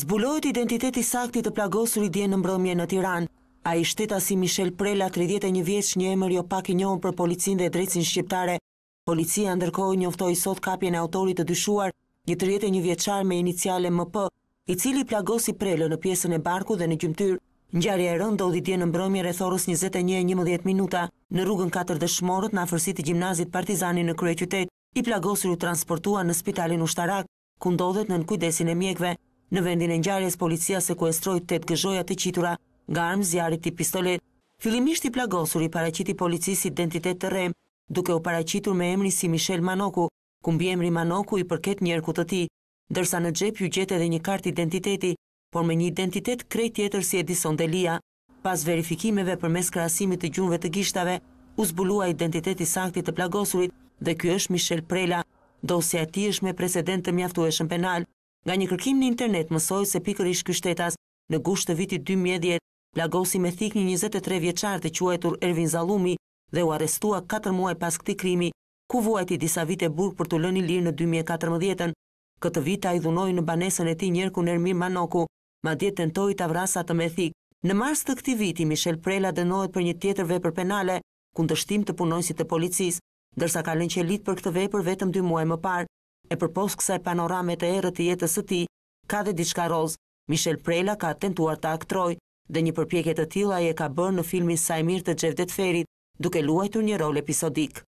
zbulohet identiteti saktit të plagosur i dje në mbrëmje në Tiran. A i shteta si Michel Prela, 31 vjeç një emër jo pak i njohën për policin dhe drecin shqiptare. Policia ndërkohë njoftoj sot kapjen e autorit të dyshuar, një 31 vjeçar me iniciale MP, i cili plagosi Prella në piesën e barku dhe në gjymtyr. Njarja e rëndo dhe dje në mbrëmje rethorës 21.11 minuta në rrugën 4 dëshmorët në afërsit i gjimnazit partizani në krye qytet, i plagosur u transportua në spitalin ushtarak, ku ndodhet në nënkujdesin e mjekve. Në vendin e njarjes, policia sekuestroj 8 gëzhoja të qitura nga armë zjarit të pistolet. Filimisht i plagosur i paracitit policis identitet të rem, duke u paracitur me emri si Michel Manoku, kumbi emri Manoku i përket njerë ku të ti, dërsa në gjep ju gjete dhe një kart identiteti, por me një identitet krej tjetër si Edison Delia. Pas verifikimeve për mes krasimit të gjumve të gishtave, u zbulua identiteti saktit të plagosurit dhe kjo është Michel Prela, dosja ti është me precedent të mjaftueshën penal. Nga një kërkim në internet mësoj se pikër ish kështetas në gusht të vitit 2010, plagosi me thik një 23 vjeqar të quajtur Ervin Zalumi dhe u arestua 4 muaj pas këti krimi, ku vuajti disa vite burg për të lëni lirë në 2014-ën. Këtë vita i dhunoj në banesën e ti njërku në Ermir Manoku, ma djetë të ndoj të avrasat të me thik. Në mars të këti viti, Michel Prela dënohet për një tjetër vepër penale, kundështim të punojnësit të policis, dërsa ka lënë për këtë vepër vetëm 2 muaj më parë, e përpos kësaj panorame të erët i jetës të ti, ka dhe diçka roz, Michel Prela ka tentuar të aktroj, dhe një përpjeket të tila e ka bërë në filmin Sajmir të Gjevdet Ferit, duke luajtur një rol episodik.